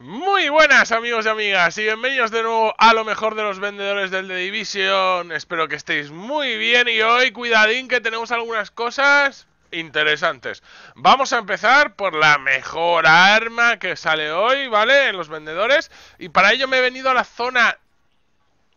Muy buenas amigos y amigas y bienvenidos de nuevo a lo mejor de los vendedores del The Division Espero que estéis muy bien y hoy cuidadín que tenemos algunas cosas interesantes Vamos a empezar por la mejor arma que sale hoy, ¿vale? En los vendedores Y para ello me he venido a la zona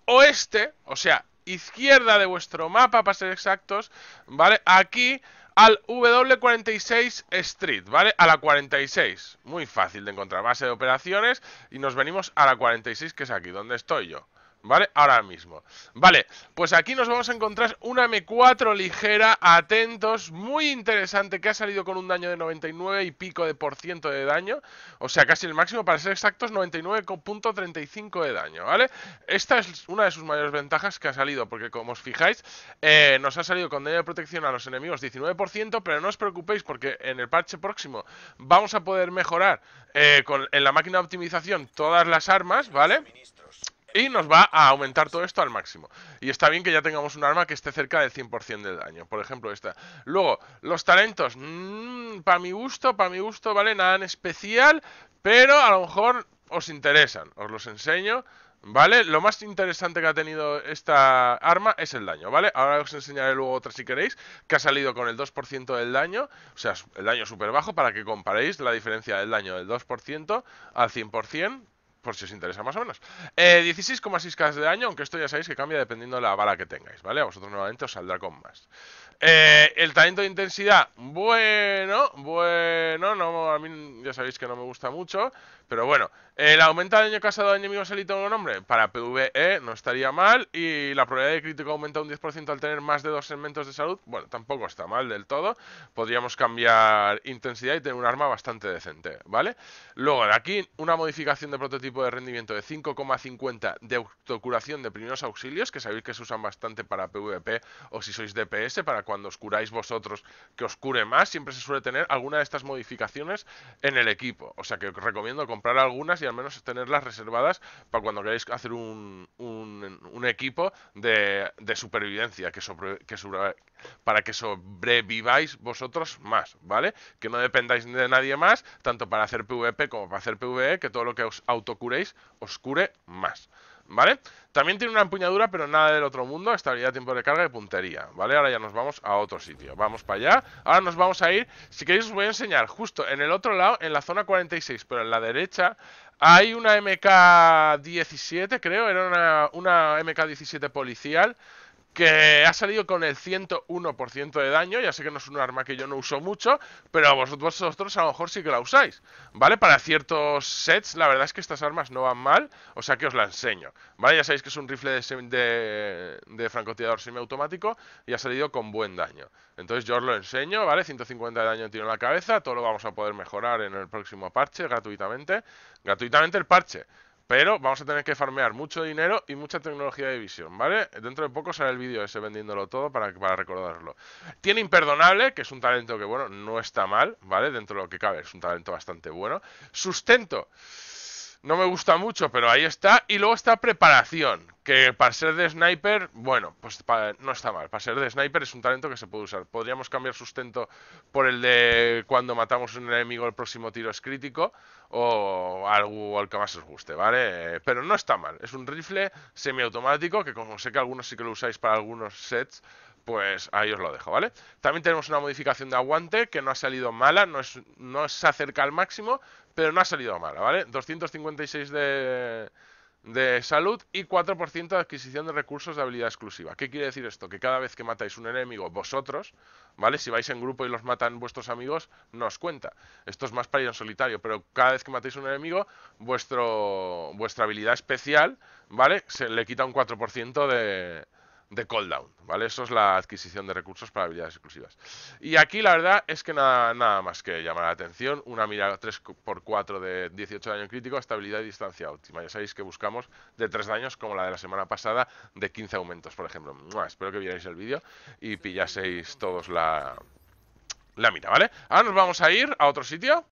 oeste, o sea, izquierda de vuestro mapa para ser exactos ¿Vale? Aquí al W46 Street, ¿vale? A la 46, muy fácil de encontrar, base de operaciones y nos venimos a la 46 que es aquí, donde estoy yo ¿vale? Ahora mismo. Vale, pues aquí nos vamos a encontrar una M4 ligera, atentos, muy interesante, que ha salido con un daño de 99 y pico de por ciento de daño, o sea, casi el máximo, para ser exactos, 99.35 de daño, ¿vale? Esta es una de sus mayores ventajas que ha salido, porque como os fijáis, eh, nos ha salido con daño de protección a los enemigos 19%, pero no os preocupéis porque en el parche próximo vamos a poder mejorar eh, con, en la máquina de optimización todas las armas, ¿vale? Y nos va a aumentar todo esto al máximo. Y está bien que ya tengamos un arma que esté cerca del 100% del daño. Por ejemplo, esta. Luego, los talentos. Mm, para mi gusto, para mi gusto, ¿vale? Nada en especial. Pero a lo mejor os interesan. Os los enseño. ¿Vale? Lo más interesante que ha tenido esta arma es el daño, ¿vale? Ahora os enseñaré luego otra si queréis, que ha salido con el 2% del daño, o sea, el daño súper bajo, para que comparéis la diferencia del daño del 2% al 100%, por si os interesa más o menos. Eh, 16,6k de daño, aunque esto ya sabéis que cambia dependiendo de la bala que tengáis, ¿vale? A vosotros nuevamente os saldrá con más. Eh, el talento de intensidad, bueno, bueno, no, a mí ya sabéis que no me gusta mucho, pero bueno, el aumento del daño casado a enemigos élite un nombre para PvE no estaría mal. Y la probabilidad de crítico aumenta un 10% al tener más de dos segmentos de salud. Bueno, tampoco está mal del todo. Podríamos cambiar intensidad y tener un arma bastante decente, ¿vale? Luego, de aquí una modificación de prototipo de rendimiento de 5,50 de autocuración de primeros auxilios, que sabéis que se usan bastante para PvP o si sois DPS, para cuando os curáis vosotros que os cure más. Siempre se suele tener alguna de estas modificaciones en el equipo. O sea que os recomiendo comprar algunas y al menos tenerlas reservadas para cuando queráis hacer un, un, equipo de, supervivencia que, para que sobreviváis vosotros más, ¿vale? Que no dependáis de nadie más, tanto para hacer PvP como para hacer PvE, que todo lo que os autocuréis os cure más. ¿Vale? También tiene una empuñadura, pero nada del otro mundo. Estabilidad, tiempo de carga y puntería. ¿Vale? Ahora ya nos vamos a otro sitio. Vamos para allá. Ahora nos vamos a ir. Si queréis os voy a enseñar justo en el otro lado, en la zona 46, pero en la derecha, hay una MK-17, creo, era una, MK-17 policial que ha salido con el 101% de daño, ya sé que no es un arma que yo no uso mucho, pero vosotros, a lo mejor sí que la usáis, ¿vale? Para ciertos sets, la verdad es que estas armas no van mal, o sea que os la enseño, ¿vale? Ya sabéis que es un rifle de, de, francotirador semiautomático y ha salido con buen daño. Entonces yo os lo enseño, ¿vale? 150 de daño tiro en la cabeza, todo lo vamos a poder mejorar en el próximo parche gratuitamente. Gratuitamente el parche. Pero vamos a tener que farmear mucho dinero y mucha tecnología de visión, ¿vale? Dentro de poco sale el vídeo ese vendiéndolo todo para, para recordarlo. Tiene Imperdonable, que es un talento que, bueno, no está mal, ¿vale? Dentro de lo que cabe, es un talento bastante bueno. Sustento no me gusta mucho, pero ahí está. Y luego está preparación, que para ser de sniper, bueno, pues no está mal. Para ser de sniper es un talento que se puede usar. Podríamos cambiar sustento por el de cuando matamos un enemigo el próximo tiro es crítico o algo al que más os guste, ¿vale? Pero no está mal. Es un rifle semiautomático que como sé que algunos sí que lo usáis para algunos sets, pues ahí os lo dejo, ¿vale? También tenemos una modificación de aguante que no ha salido mala, no, es, no se acerca al máximo, pero no ha salido mala, ¿vale? 256 de, de salud y 4% de adquisición de recursos de habilidad exclusiva. ¿Qué quiere decir esto? Que cada vez que matáis un enemigo vosotros, ¿vale? Si vais en grupo y los matan vuestros amigos, no os cuenta. Esto es más para ir en solitario, pero cada vez que matáis un enemigo, vuestro, vuestra habilidad especial, ¿vale? Se le quita un 4% de, de cooldown, ¿vale? Eso es la adquisición de recursos para habilidades exclusivas. Y aquí la verdad es que nada, nada más que llamar la atención, una mira 3x4 de 18 daño crítico, estabilidad y distancia óptima. Ya sabéis que buscamos de 3 daños como la de la semana pasada de 15 aumentos, por ejemplo. espero que vierais el vídeo y pillaseis todos la, la mira, ¿vale? Ahora nos vamos a ir a otro sitio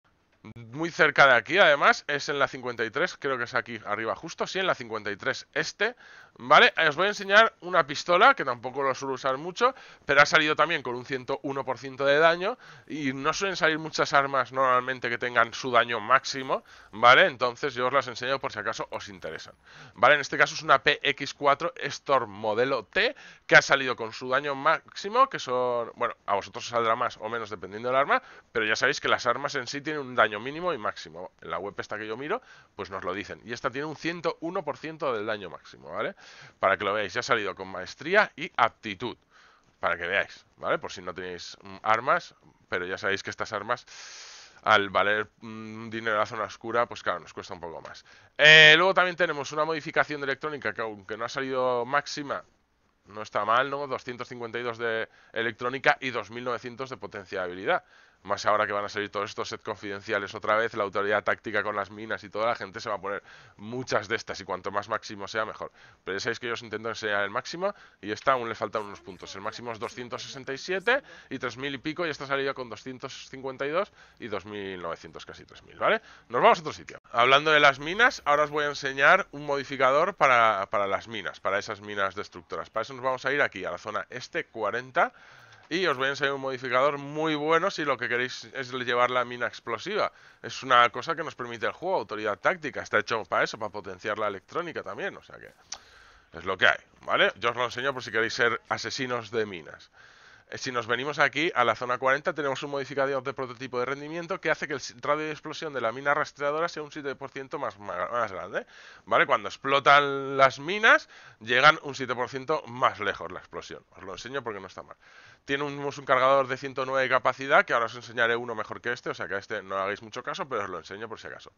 muy cerca de aquí, además, es en la 53, creo que es aquí arriba, justo, sí, en la 53 este, ¿vale? Os voy a enseñar una pistola, que tampoco lo suelo usar mucho, pero ha salido también con un 101% de daño, y no suelen salir muchas armas normalmente que tengan su daño máximo, ¿vale? Entonces yo os las enseño por si acaso os interesan, ¿vale? En este caso es una PX4 Storm modelo T, que ha salido con su daño máximo, que son, bueno, a vosotros os saldrá más o menos dependiendo del arma, pero ya sabéis que las armas en sí tienen un daño mínimo y máximo. En la web esta que yo miro, pues nos lo dicen. Y esta tiene un 101% del daño máximo, ¿vale? Para que lo veáis, ya ha salido con maestría y aptitud. Para que veáis, ¿vale? Por si no tenéis mm, armas, pero ya sabéis que estas armas al valer un mm, dinero en la zona oscura, pues claro, nos cuesta un poco más. Eh, luego también tenemos una modificación de electrónica que aunque no ha salido máxima, no está mal, ¿no? 252 de electrónica y 2900 de potencia de habilidad. Más ahora que van a salir todos estos set confidenciales otra vez, la autoridad táctica con las minas y toda la gente se va a poner muchas de estas y cuanto más máximo sea, mejor. Pero ya sabéis que yo os intento enseñar el máximo y esta aún le faltan unos puntos. El máximo es 267 y 3000 y pico y esta salida con 252 y 2900, casi 3000, ¿vale? Nos vamos a otro sitio. Hablando de las minas, ahora os voy a enseñar un modificador para, para las minas, para esas minas destructoras. Para eso nos vamos a ir aquí, a la zona este 40 y os voy a enseñar un modificador muy bueno si lo que queréis es llevar la mina explosiva. Es una cosa que nos permite el juego, autoridad táctica. Está hecho para eso, para potenciar la electrónica también. O sea que es lo que hay, ¿vale? Yo os lo enseño por si queréis ser asesinos de minas. Eh, si nos venimos aquí a la zona 40 tenemos un modificador de prototipo de rendimiento que hace que el radio de explosión de la mina rastreadora sea un 7% más, más, grande. ¿Vale? Cuando explotan las minas llegan un 7% más lejos la explosión. Os lo enseño porque no está mal. Tenemos un cargador de 109 de capacidad, que ahora os enseñaré uno mejor que este, o sea que a este no hagáis mucho caso, pero os lo enseño por si acaso.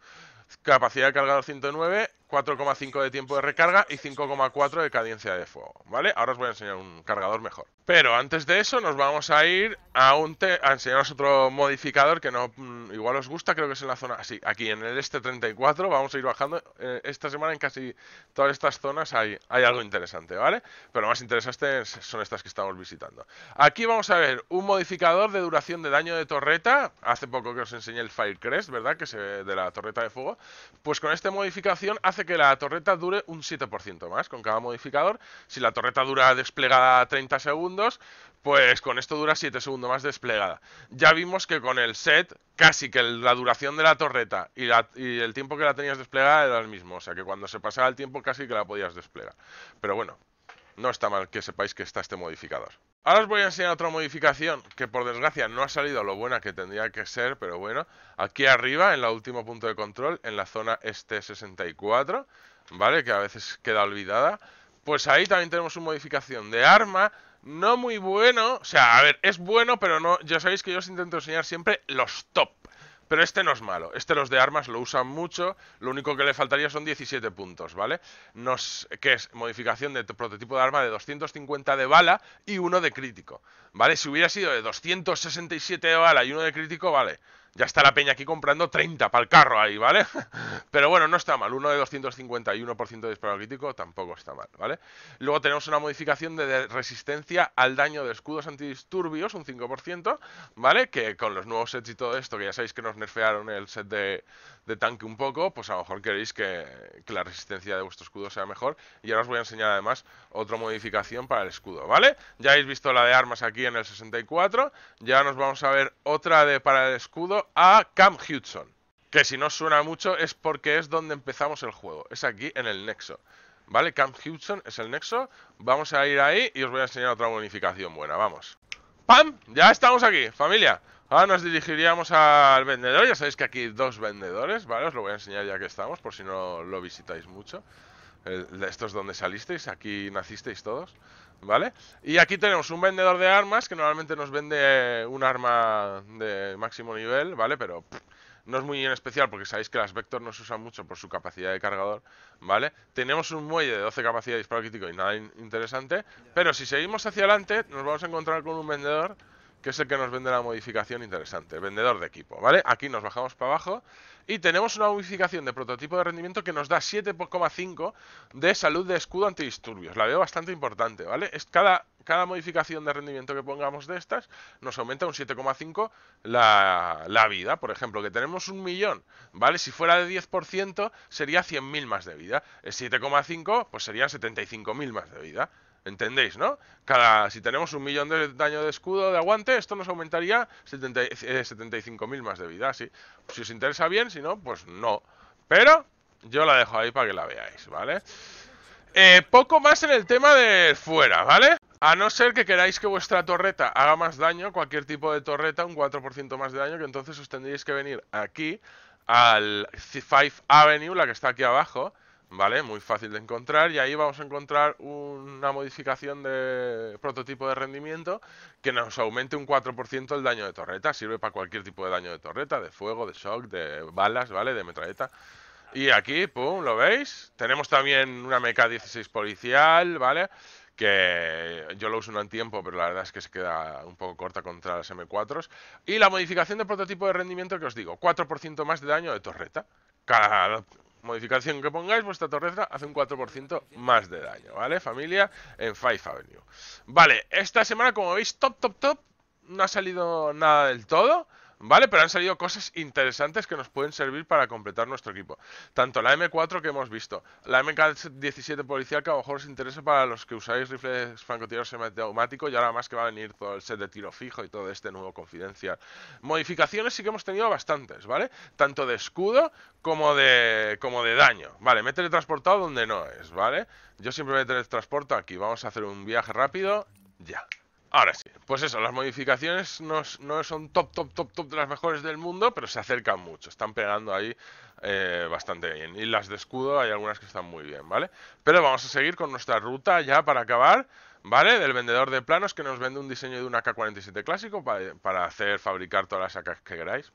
Capacidad de cargador 109, 4,5 de tiempo de recarga y 5,4 de cadencia de fuego, ¿vale? Ahora os voy a enseñar un cargador mejor. Pero antes de eso nos vamos a ir a, un a enseñaros otro modificador que no mm, igual os gusta, creo que es en la zona... así aquí en el este 34, vamos a ir bajando. Eh, esta semana en casi todas estas zonas hay, hay algo interesante, ¿vale? Pero lo más interesante son estas que estamos visitando. Aquí vamos a ver un modificador de duración de daño de torreta. Hace poco que os enseñé el Firecrest, ¿verdad? Que ve eh, de la torreta de fuego. Pues con esta modificación hace que la torreta dure un 7% más con cada modificador. Si la torreta dura desplegada 30 segundos, pues con esto dura 7 segundos más desplegada. Ya vimos que con el set casi que la duración de la torreta y, y, el tiempo que la tenías desplegada era el mismo. O sea que cuando se pasaba el tiempo casi que la podías desplegar. Pero bueno, no está mal que sepáis que está este modificador. Ahora os voy a enseñar otra modificación que por desgracia no ha salido lo buena que tendría que ser, pero bueno. Aquí arriba, en la último punto de control, en la zona este 64, ¿vale? Que a veces queda olvidada. Pues ahí también tenemos una modificación de arma, no muy bueno. O sea, a ver, es bueno, pero no ya sabéis que yo os intento enseñar siempre los top, pero este no es malo. Este los de armas lo usan mucho. Lo único que le faltaría son 17 puntos, ¿vale? Nos, que es modificación de prototipo de arma de 250 de bala y uno de crítico, ¿vale? Si hubiera sido de 267 de bala y uno de crítico, vale. Ya está la peña aquí comprando 30 para el carro ahí, ¿vale? Pero bueno, no está mal. Uno de 251% de disparo crítico tampoco está mal, ¿vale? Luego tenemos una modificación de resistencia al daño de escudos antidisturbios, un 5%, ¿vale? Que con los nuevos sets y todo esto, que ya sabéis que nos nerfearon el set de, tanque un poco, pues a lo mejor queréis que, que, la resistencia de vuestro escudo sea mejor. Y ahora os voy a enseñar además otra modificación para el escudo, ¿vale? Ya habéis visto la de armas aquí en el 64. Ya nos vamos a ver otra de para el escudo a Camp Hudson. Que si no suena mucho es porque es donde empezamos el juego. Es aquí en el nexo. ¿Vale? Camp Hudson es el nexo. Vamos a ir ahí y os voy a enseñar otra bonificación buena. Vamos. ¡Pam! Ya estamos aquí, familia. Ahora nos dirigiríamos al vendedor. Ya sabéis que aquí hay dos vendedores, ¿vale? Os lo voy a enseñar ya que estamos, por si no lo visitáis mucho. esto es donde salisteis, aquí nacisteis todos. ¿vale? Y aquí tenemos un vendedor de armas que normalmente nos vende eh, un arma de máximo nivel, ¿vale? Pero no es muy en especial porque sabéis que las Vector no se usan mucho por su capacidad de cargador, ¿vale? Tenemos un muelle de 12 capacidad de disparo crítico y nada interesante, pero si seguimos hacia adelante nos vamos a encontrar con un vendedor que es el que nos vende la modificación interesante, el vendedor de equipo, ¿vale? Aquí nos bajamos para abajo y tenemos una modificación de prototipo de rendimiento que nos da 7,5 de salud de escudo antidisturbios. La veo bastante importante, ¿vale? Es cada, cada modificación de rendimiento que pongamos de estas nos aumenta un 7,5 la, vida, por ejemplo, que tenemos un millón, ¿vale? Si fuera de 10% sería 100.000 más de vida. El 7,5 pues serían 75.000 más de vida, ¿Entendéis, no? si tenemos un millón de daño de escudo de aguante, esto nos aumentaría 75.000 eh, más de vida, Si os interesa bien, si no, pues no. Pero yo la dejo ahí para que la veáis, ¿vale? Eh, poco más en el tema de fuera, ¿vale? A no ser que queráis que vuestra torreta haga más daño, cualquier tipo de torreta, un 4% más de daño, que entonces os tendréis que venir aquí al C5 Avenue, la que está aquí abajo, ¿vale? Muy fácil de encontrar y ahí vamos a encontrar una modificación de prototipo de rendimiento que nos aumente un 4% el daño de torreta, sirve para cualquier tipo de daño de torreta, de fuego, de shock, de balas, ¿vale? De metralleta. Y aquí, pum, ¿lo veis? Tenemos también una mk 16 policial, ¿vale? que yo lo uso un tiempo, pero la verdad es que se queda un poco corta contra las M4s. Y la modificación de prototipo de rendimiento que os digo, 4% más de daño de torreta. Cada modificación que pongáis, vuestra torreza hace un 4% más de daño, ¿vale? Familia en Five Avenue. Vale, esta semana, como veis, top, top, top, no ha salido nada del todo. ¿Vale? Pero han salido cosas interesantes que nos pueden servir para completar nuestro equipo. Tanto la M4 que hemos visto, la MK17 policial que a lo mejor os interesa para los que usáis rifles francotiradores semiautomáticos y ahora más que va a venir todo el set de tiro fijo y todo este nuevo confidencial. Modificaciones sí que hemos tenido bastantes, ¿vale? Tanto de escudo como de, como de daño. Vale, me he teletransportado donde no es, ¿vale? Yo siempre me teletransporto aquí. Vamos a hacer un viaje rápido. Ya. Ahora sí, pues eso, las modificaciones no, son top, top, top, top de las mejores del mundo, pero se acercan mucho, están pegando ahí eh, bastante bien. Y las de escudo hay algunas que están muy bien, ¿vale? Pero vamos a seguir con nuestra ruta ya para acabar, ¿vale? Del vendedor de planos que nos vende un diseño de un ak 47 clásico para, hacer, fabricar todas las AK que queráis.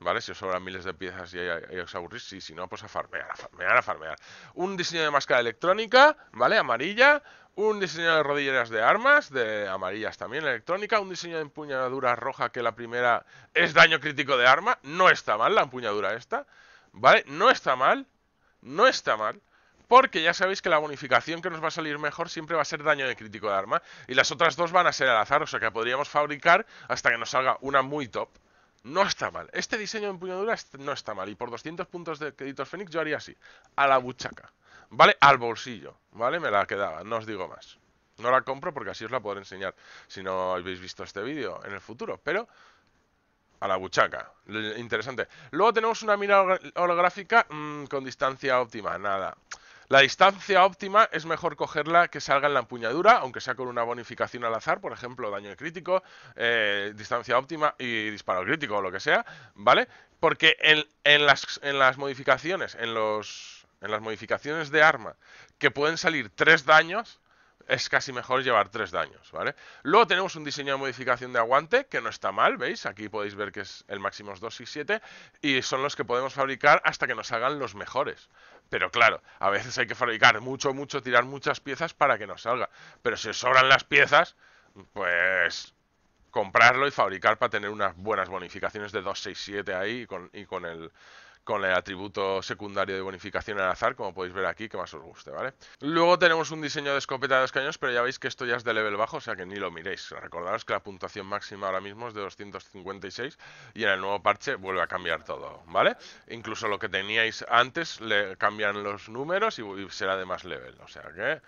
¿vale? Si os sobran miles de piezas y, os aburrís, sí, si no, pues a farmear, a farmear, a farmear. Un diseño de máscara electrónica, ¿vale? Amarilla, un diseño de rodilleras de armas, de amarillas también, electrónica. Un diseño de empuñadura roja, que la primera es daño crítico de arma. No está mal la empuñadura esta, ¿vale? No está mal, no está mal. Porque ya sabéis que la bonificación que nos va a salir mejor siempre va a ser daño de crítico de arma. Y las otras dos van a ser al azar, o sea que podríamos fabricar hasta que nos salga una muy top. No está mal. Este diseño de empuñadura no está mal. Y por 200 puntos de créditos Fénix yo haría así. A la buchaca. ¿vale? Al bolsillo, ¿vale? Me la quedaba, no os digo más. No la compro porque así os la podré enseñar si no habéis visto este vídeo en el futuro, pero a la buchaca, interesante. Luego tenemos una mira holográfica mm, con distancia óptima, nada. La distancia óptima es mejor cogerla que salga en la empuñadura, aunque sea con una bonificación al azar, por ejemplo, daño crítico, eh, distancia óptima y disparo crítico o lo que sea, ¿vale? Porque en, las, en las modificaciones, en los en las modificaciones de arma, que pueden salir tres daños, es casi mejor llevar tres daños, ¿vale? Luego tenemos un diseño de modificación de aguante, que no está mal, ¿veis? Aquí podéis ver que es el máximo 2 y y son los que podemos fabricar hasta que nos salgan los mejores. Pero claro, a veces hay que fabricar mucho, mucho, tirar muchas piezas para que nos salga. Pero si sobran las piezas, pues comprarlo y fabricar para tener unas buenas bonificaciones de 267 ahí con, y con el con el atributo secundario de bonificación al azar, como podéis ver aquí, que más os guste, ¿vale? Luego tenemos un diseño de escopeta de dos caños, pero ya veis que esto ya es de level bajo, o sea que ni lo miréis. Recordaros que la puntuación máxima ahora mismo es de 256 y en el nuevo parche vuelve a cambiar todo, ¿vale? Incluso lo que teníais antes le cambian los números y será de más level, o sea que...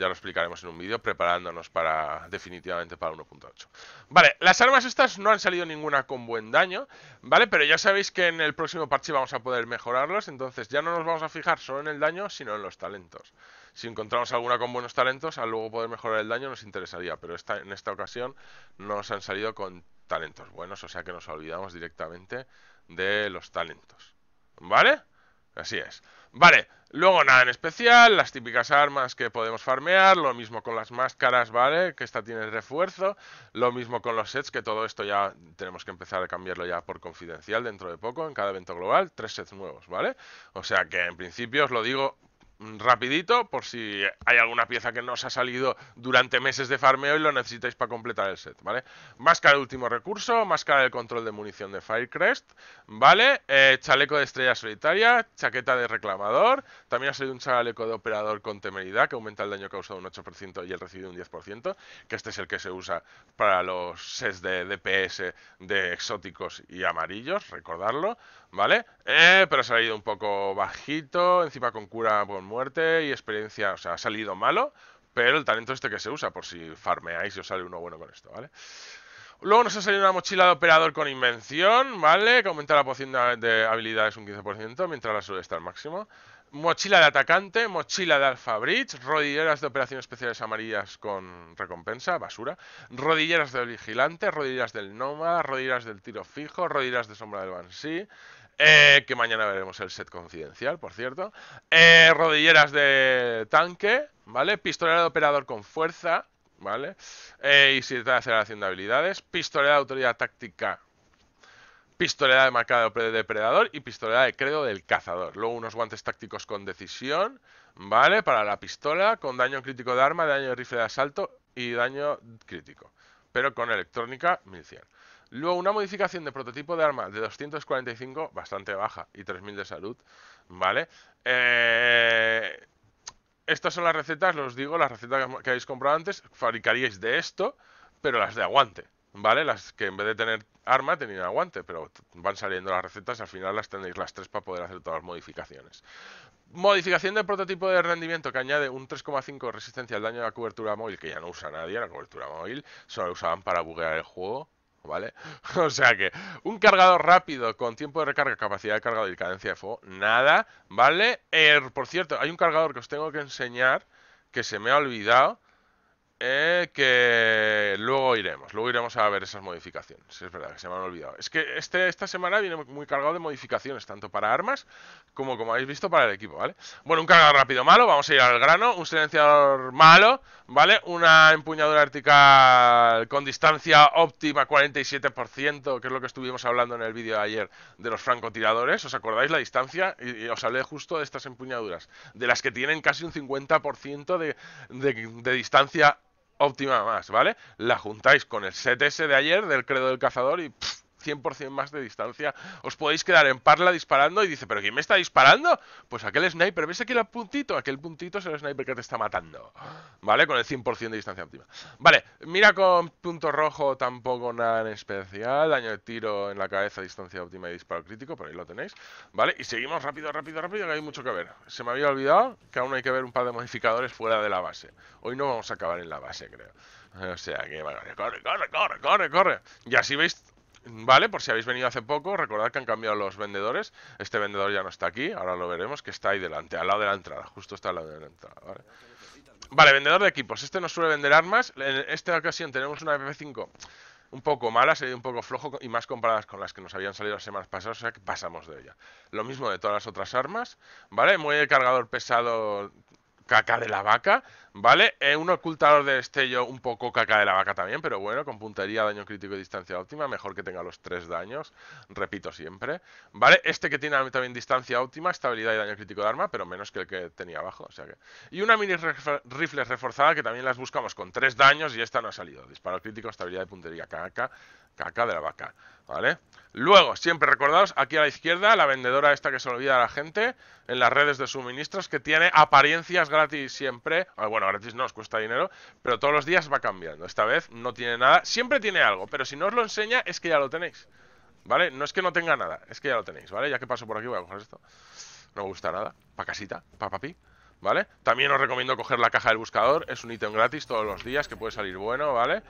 Ya lo explicaremos en un vídeo preparándonos para definitivamente para 1.8. Vale, las armas estas no han salido ninguna con buen daño, ¿vale? Pero ya sabéis que en el próximo parche vamos a poder mejorarlos, entonces ya no nos vamos a fijar solo en el daño, sino en los talentos. Si encontramos alguna con buenos talentos, al luego poder mejorar el daño nos interesaría, pero esta, en esta ocasión no nos han salido con talentos buenos, o sea que nos olvidamos directamente de los talentos. ¿Vale? Así es. Vale, luego nada en especial, las típicas armas que podemos farmear, lo mismo con las máscaras, ¿vale? Que esta tiene refuerzo, lo mismo con los sets, que todo esto ya tenemos que empezar a cambiarlo ya por confidencial dentro de poco, en cada evento global, tres sets nuevos, ¿vale? O sea que en principio os lo digo Mm, rapidito por si hay alguna pieza que no os ha salido durante meses de farmeo y lo necesitáis para completar el set, ¿vale? Máscara de último recurso, máscara de control de munición de Firecrest, ¿vale? Eh, chaleco de estrella solitaria, chaqueta de reclamador, también ha salido un chaleco de operador con temeridad que aumenta el daño causado un 8% y el recibido un 10%, que este es el que se usa para los sets de DPS de exóticos y amarillos, recordarlo. ¿Vale? Eh, pero ha salido un poco bajito, encima con cura por muerte y experiencia, o sea, ha salido malo, pero el talento este que se usa, por si farmeáis y os sale uno bueno con esto, ¿vale? Luego nos ha salido una mochila de operador con invención, ¿vale? Que aumenta la poción de habilidades un 15%, mientras la suele estar máximo. Mochila de atacante, mochila de Alpha rodilleras de operaciones especiales amarillas con recompensa, basura, rodilleras de vigilante, rodilleras del noma, rodilleras del tiro fijo, rodilleras de sombra del Banshee, eh, que mañana veremos el set confidencial, por cierto, eh, rodilleras de tanque, ¿vale? Pistolera de operador con fuerza, ¿vale? Eh, y si te hacer aceleración de habilidades, pistolera de autoridad táctica Pistolera de marcado depredador y pistolera de credo del cazador. Luego unos guantes tácticos con decisión, ¿vale? Para la pistola, con daño crítico de arma, daño de rifle de asalto y daño crítico. Pero con electrónica 1100. Luego una modificación de prototipo de arma de 245, bastante baja, y 3000 de salud, ¿vale? Eh, estas son las recetas, los digo, las recetas que habéis comprado antes, fabricaríais de esto, pero las de aguante, ¿vale? Las que en vez de tener arma tenían aguante, pero van saliendo las recetas al final las tenéis las tres para poder hacer todas las modificaciones. Modificación del prototipo de rendimiento que añade un 3,5 resistencia al daño de la cobertura móvil, que ya no usa nadie, la cobertura móvil, solo la usaban para buguear el juego, ¿vale? o sea que un cargador rápido con tiempo de recarga, capacidad de cargado y cadencia de fuego, nada, ¿vale? Eh, por cierto, hay un cargador que os tengo que enseñar que se me ha olvidado, eh, que luego iremos, luego iremos a ver esas modificaciones. Es verdad que se me han olvidado. Es que este, esta semana viene muy cargado de modificaciones, tanto para armas como, como habéis visto, para el equipo, ¿vale? Bueno, un cargador rápido malo, vamos a ir al grano. Un silenciador malo, ¿vale? Una empuñadura vertical con distancia óptima 47%, que es lo que estuvimos hablando en el vídeo de ayer de los francotiradores. ¿Os acordáis la distancia? Y, os hablé justo de estas empuñaduras, de las que tienen casi un 50% de, distancia de óptima más, ¿vale? La juntáis con el set ese de ayer del credo del cazador y 100% más de distancia. Os podéis quedar en parla disparando y dice, ¿pero quién me está disparando? Pues aquel sniper, ¿ves aquí el puntito? Aquel puntito es el sniper que te está matando, ¿vale? Con el 100% de distancia óptima. Vale, mira con punto rojo tampoco nada en especial, daño de tiro en la cabeza, distancia óptima y disparo crítico, por ahí lo tenéis, ¿vale? Y seguimos rápido, rápido, rápido, que hay mucho que ver. Se me había olvidado que aún hay que ver un par de modificadores fuera de la base. Hoy no vamos a acabar en la base, creo. O sea, que corre, corre, corre, corre, corre. Y así veis ¿Vale? Por si habéis venido hace poco, recordad que han cambiado los vendedores. Este vendedor ya no está aquí, ahora lo veremos, que está ahí delante, al lado de la entrada. Justo está al lado de la entrada, ¿vale? vendedor de equipos. Este no suele vender armas. En esta ocasión tenemos una MP5 un poco mala, sería un poco flojo y más comparadas con las que nos habían salido las semanas pasadas, o sea que pasamos de ella. Lo mismo de todas las otras armas, ¿vale? Muelle cargador pesado caca de la vaca, ¿vale? Eh, un ocultador de destello un poco caca de la vaca también, pero bueno, con puntería, daño crítico y distancia óptima, mejor que tenga los tres daños, repito siempre, ¿vale? Este que tiene también distancia óptima, estabilidad y daño crítico de arma, pero menos que el que tenía abajo, o sea que... Y una mini reforzada que también las buscamos con tres daños y esta no ha salido, disparo crítico, estabilidad y puntería caca, Caca de la vaca, ¿vale? Luego, siempre recordados, aquí a la izquierda, la vendedora esta que se olvida a la gente en las redes de suministros, que tiene apariencias gratis siempre. Ah, bueno, gratis no, os cuesta dinero, pero todos los días va cambiando. Esta vez no tiene nada, siempre tiene algo, pero si no os lo enseña es que ya lo tenéis. ¿Vale? No es que no tenga nada, es que ya lo tenéis, ¿vale? Ya que paso por aquí voy a coger esto. No me gusta nada. Pa' casita, pa' papi. ¿Vale? También os recomiendo coger la caja del buscador, es un ítem gratis todos los días que puede salir bueno, ¿vale? vale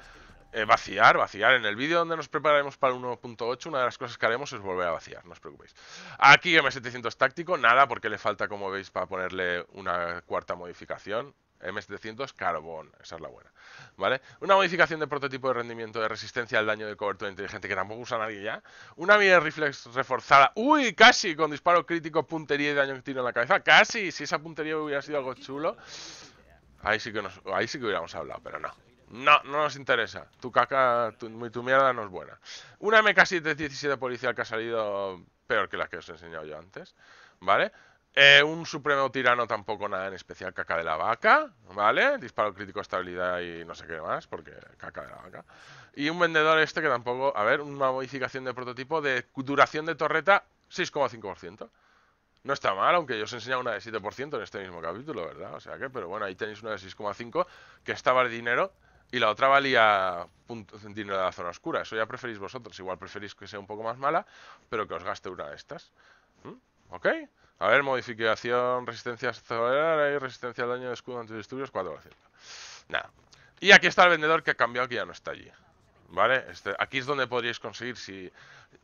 eh, vaciar, vaciar. En el vídeo donde nos prepararemos para el 1.8, una de las cosas que haremos es volver a vaciar, no os preocupéis. Aquí M700 táctico, nada, porque le falta, como veis, para ponerle una cuarta modificación. M700 carbón, esa es la buena, ¿vale? Una modificación de prototipo de rendimiento de resistencia al daño de cobertura inteligente que tampoco usa nadie ya. Una mira de reflex reforzada, ¡uy! Casi, con disparo crítico, puntería y daño que tiro en la cabeza, ¡casi! Si esa puntería hubiera sido algo chulo, ahí sí que, ahí sí que hubiéramos hablado, pero no. No, no nos interesa. Tu caca, tu, tu mierda no es buena. Una MK717 policial que ha salido peor que la que os he enseñado yo antes, ¿vale? Eh, un supremo tirano tampoco nada en especial, caca de la vaca, ¿vale? Disparo crítico, estabilidad y no sé qué más, porque caca de la vaca. Y un vendedor este que tampoco... A ver, una modificación de prototipo de duración de torreta 6,5%. No está mal, aunque yo os he enseñado una de 7% en este mismo capítulo, ¿verdad? O sea que, pero bueno, ahí tenéis una de 6,5 que estaba el dinero y la otra valía punto, dinero de la zona oscura. Eso ya preferís vosotros. Igual preferís que sea un poco más mala, pero que os gaste una de estas. ¿Mm? ¿Ok? A ver, modificación, resistencia y resistencia al daño de escudo disturbios 4%. Nada. Y aquí está el vendedor que ha cambiado, que ya no está allí. ¿Vale? Este, aquí es donde podríais conseguir si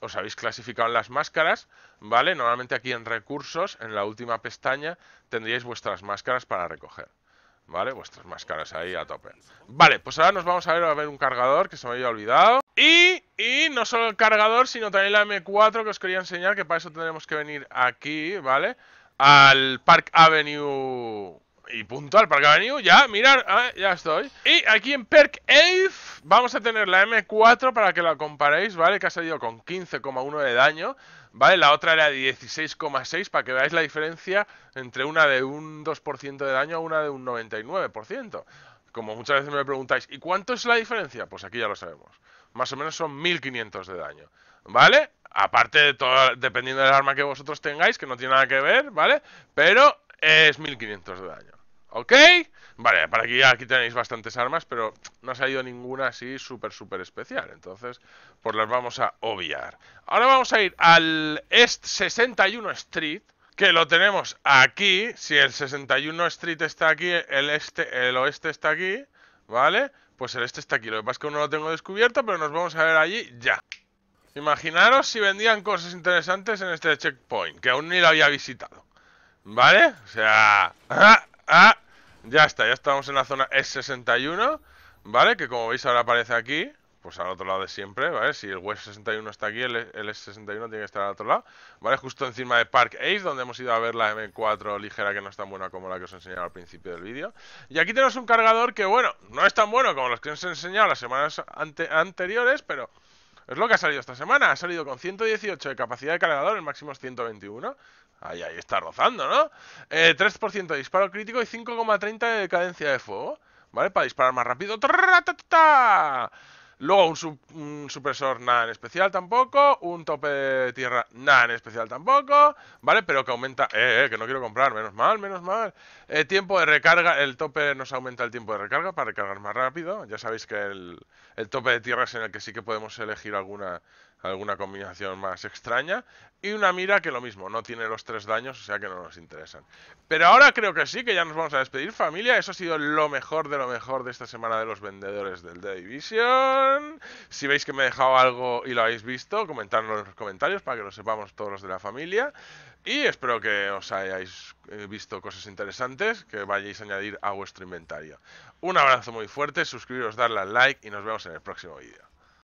os habéis clasificado en las máscaras, ¿vale? Normalmente aquí en recursos, en la última pestaña, tendríais vuestras máscaras para recoger. Vale, vuestras máscaras ahí a tope. Vale, pues ahora nos vamos a ver a ver un cargador que se me había olvidado. Y, y no solo el cargador, sino también la M4 que os quería enseñar, que para eso tendremos que venir aquí, ¿vale? Al Park Avenue y puntual para Parque Avenue, Ya, mirar, ah, ya estoy. Y aquí en Perk Ave vamos a tener la M4 para que la comparéis, ¿vale? Que ha salido con 15,1 de daño, ¿vale? La otra era 16,6 para que veáis la diferencia entre una de un 2% de daño a una de un 99%. Como muchas veces me preguntáis, ¿y cuánto es la diferencia? Pues aquí ya lo sabemos. Más o menos son 1500 de daño, ¿vale? Aparte de todo, dependiendo del arma que vosotros tengáis, que no tiene nada que ver, ¿vale? Pero es 1500 de daño. ¿Ok? Vale, para aquí, aquí tenéis bastantes armas, pero no ha salido ninguna así súper, súper especial. Entonces, pues las vamos a obviar. Ahora vamos a ir al 61 Street, que lo tenemos aquí. Si el 61 Street está aquí, el, este, el oeste está aquí, ¿vale? Pues el este está aquí. Lo que pasa es que no lo tengo descubierto, pero nos vamos a ver allí ya. Imaginaros si vendían cosas interesantes en este checkpoint, que aún ni lo había visitado. ¿Vale? O sea... Ah, Ah, ya está, ya estamos en la zona e S61, ¿vale? Que como veis ahora aparece aquí, pues al otro lado de siempre, ¿vale? Si el wes e 61 está aquí, el, e S61 tiene que estar al otro lado, ¿vale? Justo encima de Park Ace, donde hemos ido a ver la M4 ligera que no es tan buena como la que os he enseñado al principio del vídeo. Y aquí tenemos un cargador que, bueno, no es tan bueno como los que os he enseñado las semanas anteriores, pero... Es lo que ha salido esta semana. Ha salido con 118 de capacidad de cargador, el máximo es 121. Ahí, ahí está rozando, ¿no? Eh, 3% de disparo crítico y 5,30 de cadencia de fuego. ¿Vale? Para disparar más rápido. Luego un, un, supresor nada en especial tampoco. Un tope de tierra nada en especial tampoco. ¿Vale? Pero que aumenta... Eh, eh, que no quiero comprar. Menos mal, menos mal. Eh, tiempo de recarga. El tope nos aumenta el tiempo de recarga para recargar más rápido. Ya sabéis que el tope de tierra es en el que sí que podemos elegir alguna alguna combinación más extraña. Y una mira que lo mismo, no tiene los tres daños, o sea que no nos interesan. Pero ahora creo que sí, que ya nos vamos a despedir, familia. Eso ha sido lo mejor de lo mejor de esta semana de los vendedores del The Division. Si veis que me he dejado algo y lo habéis visto, comentadlo en los comentarios para que lo sepamos todos los de la familia. Y espero que os hayáis eh, visto cosas interesantes que vayáis a añadir a vuestro inventario. Un abrazo muy fuerte, suscribiros, darle al like y nos vemos en el próximo vídeo.